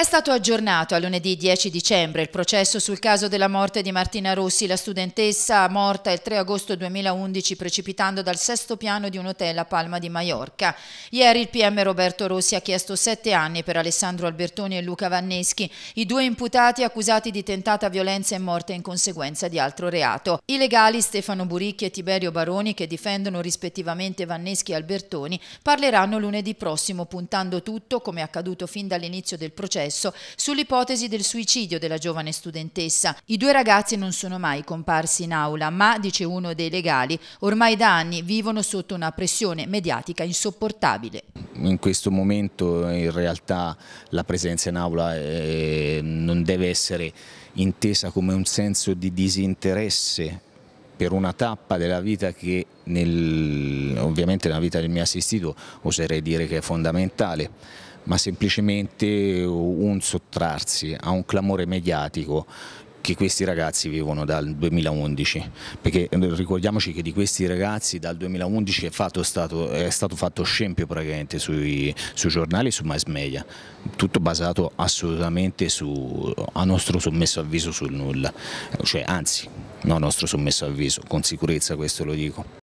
È stato aggiornato a lunedì 10 dicembre il processo sul caso della morte di Martina Rossi, la studentessa morta il 3 agosto 2011 precipitando dal sesto piano di un hotel a Palma di Maiorca. Ieri il PM Roberto Rossi ha chiesto sette anni per Alessandro Albertoni e Luca Vanneschi, i due imputati accusati di tentata violenza e morte in conseguenza di altro reato. I legali Stefano Buricchi e Tiberio Baroni, che difendono rispettivamente Vanneschi e Albertoni, parleranno lunedì prossimo puntando tutto, come accaduto fin dall'inizio del processo, processo sull'ipotesi del suicidio della giovane studentessa. I due ragazzi non sono mai comparsi in aula, ma, dice uno dei legali, ormai da anni vivono sotto una pressione mediatica insopportabile. In questo momento in realtà la presenza in aula eh, non deve essere intesa come un senso di disinteresse per una tappa della vita che nel, ovviamente nella vita del mio assistito oserei dire che è fondamentale, ma semplicemente un sottrarsi a un clamore mediatico che questi ragazzi vivono dal 2011, perché eh, ricordiamoci che di questi ragazzi dal 2011 è, fatto, stato, è stato fatto scempio praticamente sui, sui giornali e su mass media, tutto basato assolutamente su, a nostro sommesso avviso sul nulla, cioè, anzi no, nostro sommesso avviso, con sicurezza questo lo dico.